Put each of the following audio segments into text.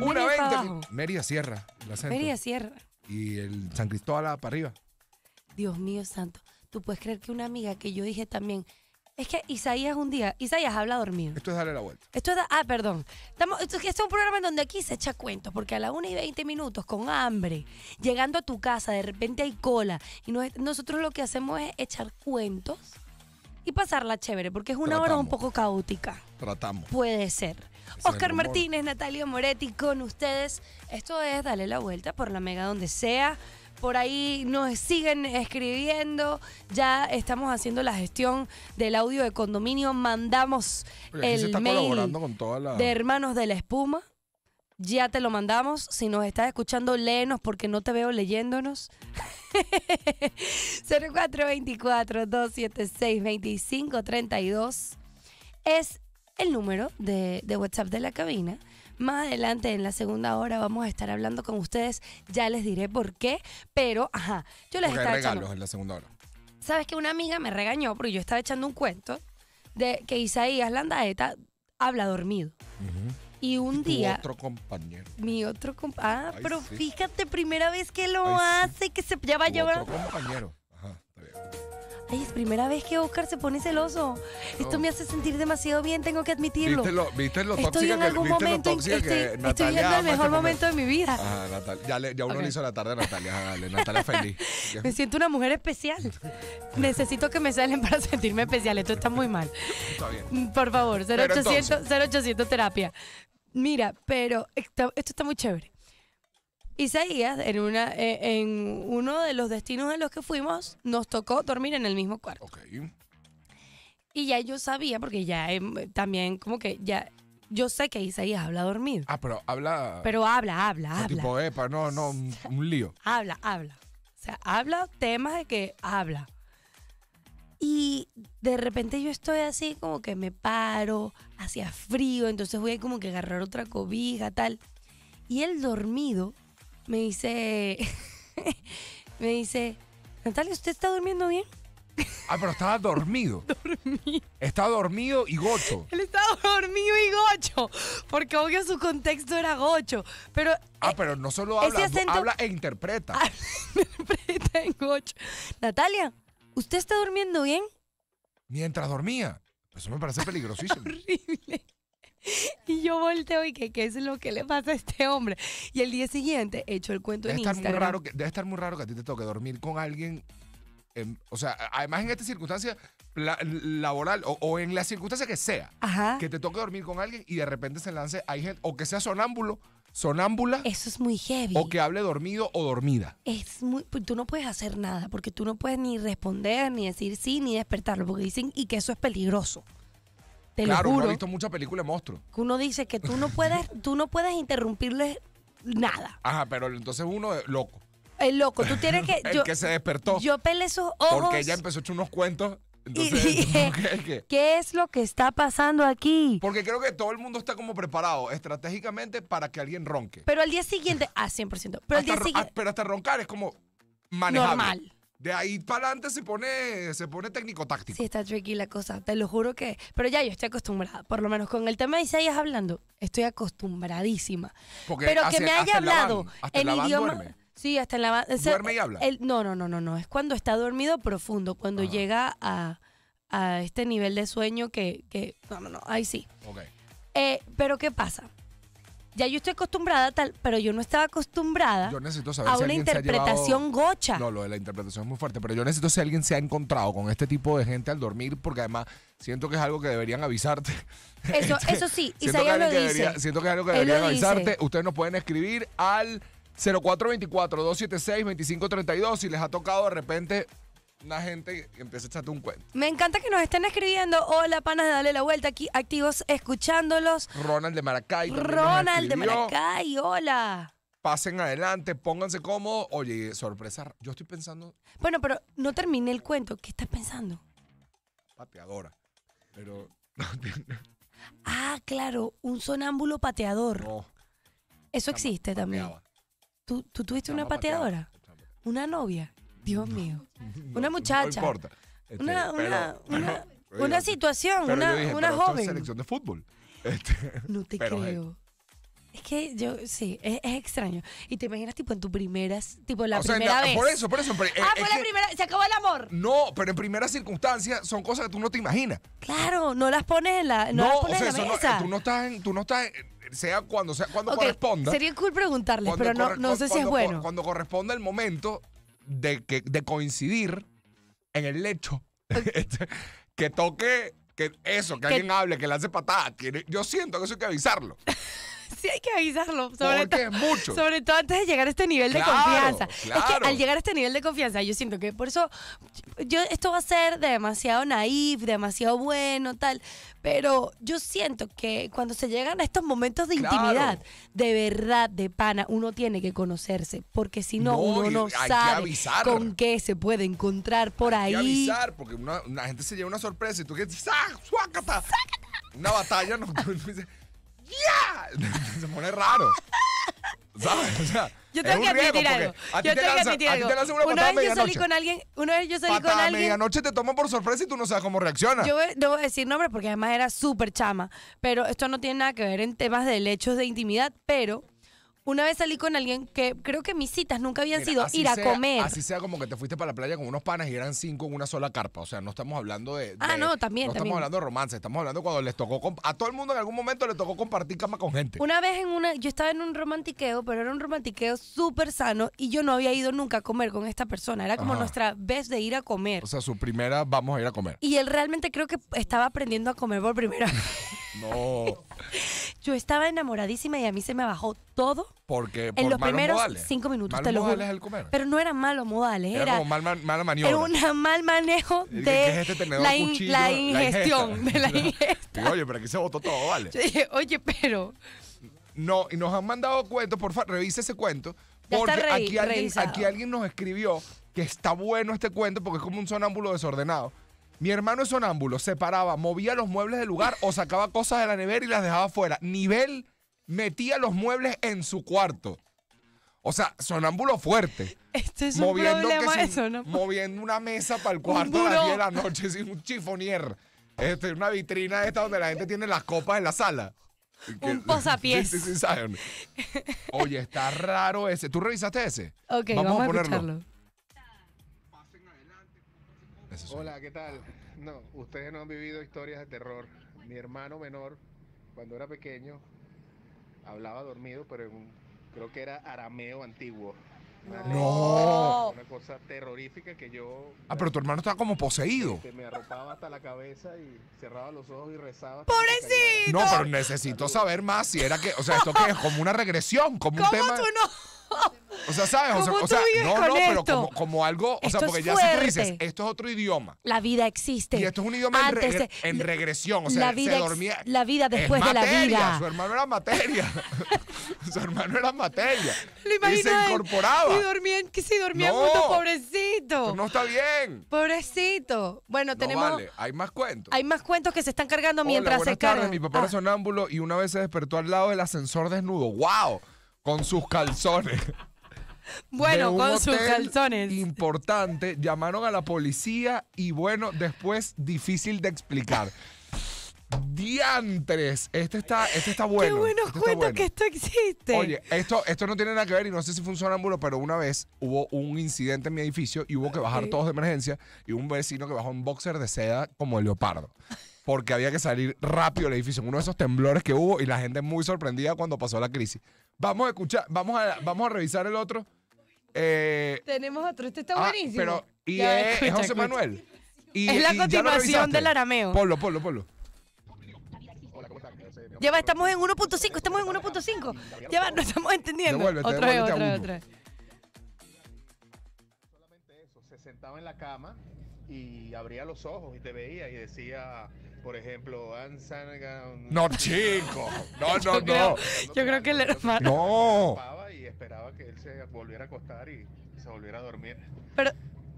Una vez Sierra, la Sierra. Y el San Cristóbal para arriba. Dios mío santo. Tú puedes creer que una amiga que yo dije también. Es que Isaías un día. Isaías habla dormido. Esto es darle la vuelta. Esto es. Ah, perdón. Estamos, esto, este es un programa en donde aquí se echa cuentos, porque a las 1 y 20 minutos, con hambre, llegando a tu casa, de repente hay cola, y nosotros lo que hacemos es echar cuentos y pasarla chévere, porque es una hora un poco caótica. Tratamos. Puede ser. Oscar Martínez, Natalia Moretti con ustedes. Esto es Dale la Vuelta por la Mega donde sea. Por ahí nos siguen escribiendo. Ya estamos haciendo la gestión del audio de condominio. Mandamos pues el de Hermanos de la Espuma ya te lo mandamos. Si nos estás escuchando, léenos porque no te veo leyéndonos. 0424-276-2532 es el número de, WhatsApp de la cabina. Más adelante, en la segunda hora, vamos a estar hablando con ustedes. Ya les diré por qué, pero, ajá, yo les estaba regalos en la segunda hora. Sabes que una amiga me regañó porque yo estaba echando un cuento de que Isaías Landaeta habla dormido. Ajá. Y un día Mi otro compañero. Mi otro compañero. Ah, pero fíjate, primera vez que lo hace, que se ya va a llevar. Otro compañero. Ajá, Ay, es primera vez que Oscar se pone celoso. Esto me hace sentir demasiado bien, tengo que admitirlo. ¿Viste lo, viste lo estoy en algún momento, estoy, estoy, viviendo el mejor este momento de mi vida. Natalia, ya, ya uno le hizo la tarde a Natalia, dale, Natalia feliz. me siento una mujer especial. Necesito que me salen para sentirme especial, esto está muy mal. Está bien. Por favor, 0800, 0800 terapia. Mira, pero esto está muy chévere. Isaías, en, una, eh, en uno de los destinos en los que fuimos, nos tocó dormir en el mismo cuarto. Y ya yo sabía, porque ya eh, también como que ya... Yo sé que Isaías habla dormido. Ah, pero habla... Pero habla, habla, habla. Tipo, epa, no, no, un lío. habla, habla. O sea, habla temas de que habla de repente yo estoy así como que me paro, hacía frío, entonces voy a como que agarrar otra cobija, tal. Y él dormido me dice, me dice, Natalia, ¿usted está durmiendo bien? Ah, pero estaba dormido. Está Estaba dormido y gocho. Él estaba dormido y gocho. Porque obvio su contexto era gocho. Pero. Ah, eh, pero no solo habla, habla e interpreta. E interpreta en gocho. Natalia, ¿usted está durmiendo bien? mientras dormía. Eso me parece peligrosísimo. Horrible. Y yo volteo y que qué es lo que le pasa a este hombre. Y el día siguiente hecho el cuento de en estar que, debe estar muy raro que a ti te toque dormir con alguien. o sea, además en esta circunstancia laboral o, en la circunstancia que sea, que te toque dormir con alguien y de repente se lance, hay gente, o que sea sonámbulo sonámbula. Eso es muy heavy. O que hable dormido o dormida. Es muy, pues, tú no puedes hacer nada, porque tú no puedes ni responder, ni decir sí, ni despertarlo, porque dicen y que eso es peligroso. Te claro, lo juro, visto muchas películas monstruos. Que uno dice que tú no puedes, tú no puedes interrumpirle nada. Ajá, pero entonces uno es loco. es loco, tú tienes que. el que se despertó. Yo pelé esos ojos. Porque ella empezó a echar unos cuentos qué? es lo que está pasando aquí? Porque creo que todo el mundo está como preparado estratégicamente para que alguien ronque. Pero al día siguiente, ah, 100%. Pero ah, Pero hasta roncar es como manejable. Normal. De ahí para adelante se pone, se pone técnico-táctico. Sí, está tricky la cosa, te lo juro que... Pero ya yo estoy acostumbrada, por lo menos con el tema de Isaías hablando, estoy acostumbradísima. pero que me haya hablado en idioma... Sí, hasta en la ¿Duerme y eh, habla? no, no, no, no, no. Es cuando está dormido profundo, cuando llega a, este nivel de sueño que, que. No, no, no. Ahí sí. Ok. Eh, pero ¿qué pasa? Ya yo estoy acostumbrada a tal, pero yo no estaba acostumbrada a una interpretación gocha. No, lo de la interpretación es muy fuerte, pero yo necesito si alguien se ha encontrado con este tipo de gente al dormir, porque además siento que es algo que deberían avisarte. Eso, este, eso sí, Isaías lo dice. siento que es algo que deberían avisarte. Ustedes nos pueden escribir al 0424-276-2532 si les ha tocado de repente una gente que empieza a echarte un cuento. Me encanta que nos estén escribiendo. Hola, panas de Dale la Vuelta, aquí activos escuchándolos. Ronald de Maracay. Ronald de Maracay, hola. Pasen adelante, pónganse cómodos. Oye, sorpresa, yo estoy pensando... Bueno, pero no terminé el cuento. ¿Qué estás pensando? Pateadora. Pero... ah, claro, un sonámbulo pateador. No. Eso existe también. ¿Tú, tuviste una pateadora? ¿Una novia? Dios mío. Una muchacha. Este, una, una, situación, una, una joven. selección de fútbol. Este, no te creo. Es que yo, sí, es, extraño. Y te imaginas, tipo, en tu primeras, tipo, la primera vez. Por eso, por eso. Eh, ah, fue la primera, se acabó el amor. No, pero en primeras circunstancias son cosas que tú no te imaginas. Claro, no las pones en la, no, no las tú no estás tú no estás sea cuando sea cuando corresponda. Sería cool preguntarles, pero no, no sé si es bueno. Cuando corresponda el momento de, que, de coincidir en el lecho, este, que toque que eso, que, alguien hable, que le hace patada. yo siento que eso hay que avisarlo. sí hay que avisarlo. Sobre qué? mucho. Sobre todo antes de llegar a este nivel de confianza. Es que al llegar a este nivel de confianza, yo siento que por eso yo esto va a ser demasiado naif, demasiado bueno, tal. Pero yo siento que cuando se llegan a estos momentos de intimidad, de verdad, de pana, uno tiene que conocerse. Porque si no, uno no sabe con qué se puede encontrar por hay ahí. Que avisar, porque una, gente se lleva una sorpresa y tú que Una batalla, no. ¡Ya! Se pone raro. ¿Sabes? O sea, yo tengo que admitir algo. yo te tengo que admitir algo. Una, vez yo salí con alguien, una vez yo salí con alguien. medianoche te tomo por sorpresa y tú no sabes cómo reaccionas. Yo debo decir nombre porque además era súper chama. Pero esto no tiene nada que ver en temas de derechos de intimidad, pero una vez salí con alguien que creo que mis citas nunca habían sido ir a comer. Así sea como que te fuiste para la playa con unos panes y eran cinco en una sola carpa. O sea, no estamos hablando de. Ah, no, también, No estamos hablando de romance, estamos hablando cuando les tocó. A todo el mundo en algún momento le tocó compartir cama con gente. Una vez en una, yo estaba en un romantiqueo, pero era un romantiqueo súper sano y yo no había ido nunca a comer con esta persona. Era como nuestra vez de ir a comer. O sea, su primera, vamos a ir a comer. Y él realmente creo que estaba aprendiendo a comer por primera vez. No. Yo estaba enamoradísima y a mí se me bajó todo porque en los primeros cinco minutos, te lo Pero no eran malos modales, era, era como mal, mala maniobra. Era un mal manejo de este la, ingestión, de la oye, pero aquí se botó todo, vale. oye, pero... No, y nos han mandado cuentos, por favor, revise ese cuento. Porque aquí, alguien, aquí alguien nos escribió que está bueno este cuento porque es como un sonámbulo desordenado. Mi hermano es sonámbulo, se paraba, movía los muebles del lugar o sacaba cosas de la nevera y las dejaba fuera. Nivel metía los muebles en su cuarto. O sea, sonámbulo fuerte. Esto es moviendo Moviendo una mesa para el cuarto a las 10 de la noche, sin un chifonier. Este, una vitrina esta donde la gente tiene las copas en la sala. un posapiés. Oye, está raro ese. ¿Tú revisaste ese? Ok, vamos, a, ponerlo. Escucharlo. Hola, ¿qué tal? No, ustedes no han vivido historias de terror. Mi hermano menor, cuando era pequeño, hablaba dormido, pero en, creo que era arameo antiguo. No. Una cosa terrorífica que yo. Ah, pero tu hermano estaba como poseído. Que este, me arropaba hasta la cabeza y cerraba los ojos y rezaba. ¡Pobrecito! No, pero necesito saber más si era que. O sea, esto que es como una regresión, como un tema. Tú no? O sea, ¿sabes, o sea, no, no, pero como, algo, o sea, porque ya se si esto es otro idioma. La vida existe. Y esto es un idioma en, regresión, o sea, la vida después de la vida. Su hermano era materia. su hermano era materia. Lo y se incorporaba. Y dormía que si dormía no, pobrecito. no está bien. Pobrecito. Bueno, tenemos. Vale, hay más cuentos. Hay más cuentos que se están cargando mientras se cargan. Mi papá era ah. sonámbulo y una vez se despertó al lado del ascensor desnudo. ¡Wow! Con sus calzones. Bueno, con sus calzones. Importante, llamaron a la policía y bueno, después difícil de explicar. Diantres, este está, este está bueno. Qué buenos este cuentos que esto existe. Oye, esto, esto no tiene nada que ver y no sé si fue un sonámbulo, pero una vez hubo un incidente en mi edificio y hubo que bajar todos de emergencia y un vecino que bajó un boxer de seda como el leopardo porque había que salir rápido del edificio. Uno de esos temblores que hubo y la gente muy sorprendida cuando pasó la crisis. Vamos a escuchar, vamos a, vamos a revisar el otro. Eh, Tenemos otro, este está ah, buenísimo. Pero, y es, José Manuel. es la continuación del arameo. Ponlo, ponlo, ponlo. Lleva, estamos en 1.5, estamos en 1.5. Ya va, no estamos entendiendo. otra vez, otra vez, otra Solamente eso, se sentaba en la cama y abría los ojos y te veía y decía, por ejemplo, No, chico. No, no, no. Yo creo que le hermano. No esperaba que él se volviera a acostar y, se volviera a dormir. Pero,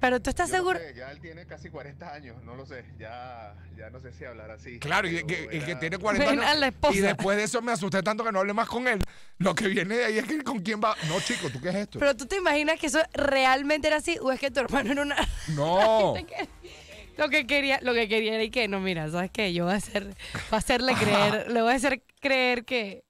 pero tú estás seguro. ya él tiene casi 40 años, no lo sé. Ya, no sé si hablar así. Claro, y que, que, tiene 40 años. Y después de eso me asusté tanto que no hablé más con él. Lo que viene de ahí es que con quién va. No, chico, ¿tú qué es esto? Pero tú te imaginas que eso realmente era así o es que tu hermano era una. No. lo que quería lo que quería era y que no mira sabes qué yo voy a hacer a hacerle creer le voy a hacer creer que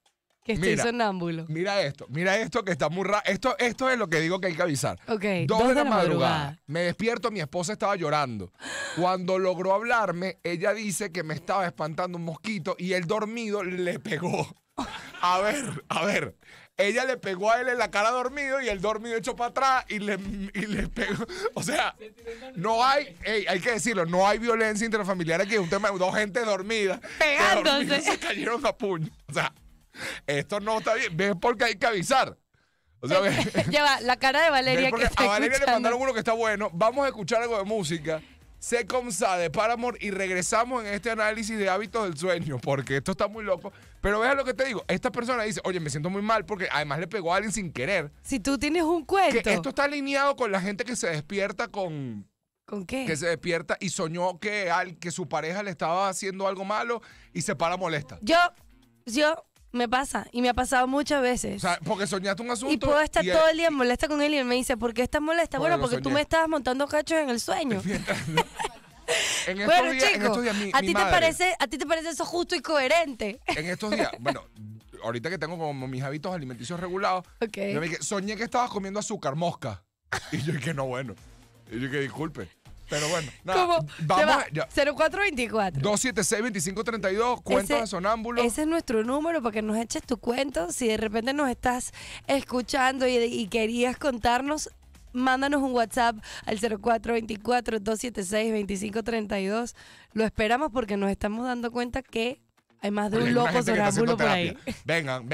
que estoy mira, sonámbulo. Mira esto, mira esto que está muy raro. Esto, esto es lo que digo que hay que avisar. Ok. Dos, de, la, madrugada. Me despierto, mi esposa estaba llorando. Cuando logró hablarme, ella dice que me estaba espantando un mosquito y el dormido le pegó. A ver, a ver. Ella le pegó a él en la cara dormido y el dormido echó para atrás y le, pegó. O sea, no hay, hay que decirlo, no hay violencia intrafamiliar aquí. Es un tema dos gente dormida. Pegándose. Se cayeron a puño. O sea. Esto no está bien. ¿Ves porque hay que avisar? O sea, eh, Lleva la cara de Valeria. Que está a Valeria le mandaron uno que está bueno. Vamos a escuchar algo de música. se de Paramore y regresamos en este análisis de hábitos del sueño, porque esto está muy loco. Pero vea lo que te digo, esta persona dice, oye, me siento muy mal porque además le pegó a alguien sin querer. Si tú tienes un cuento. Que esto está alineado con la gente que se despierta con... ¿Con qué? Que se despierta y soñó que, al, que su pareja le estaba haciendo algo malo y se para molesta. Yo, yo me pasa, y me ha pasado muchas veces. O sea, porque soñaste un asunto. Y puedo estar todo el día molesta con él y él me dice, ¿por qué estás molesta? Bueno, porque tú me estabas montando cachos en el sueño. bueno, chico, ¿a, ti te parece, ¿a ti te parece eso justo y coherente? En estos días, bueno, ahorita que tengo como mis hábitos alimenticios regulados, me dije, soñé que estabas comiendo azúcar mosca. Y yo dije, no, bueno. Y yo dije, disculpe. Pero bueno, nada. Vamos. Ya 0424. 276-2532, cuenta de sonámbulo. Ese es nuestro número para que nos eches tu cuento. Si de repente nos estás escuchando y, querías contarnos, mándanos un WhatsApp al 0424-276-2532. Lo esperamos porque nos estamos dando cuenta que hay más de un loco sonámbulo por ahí. Vengan, vengan.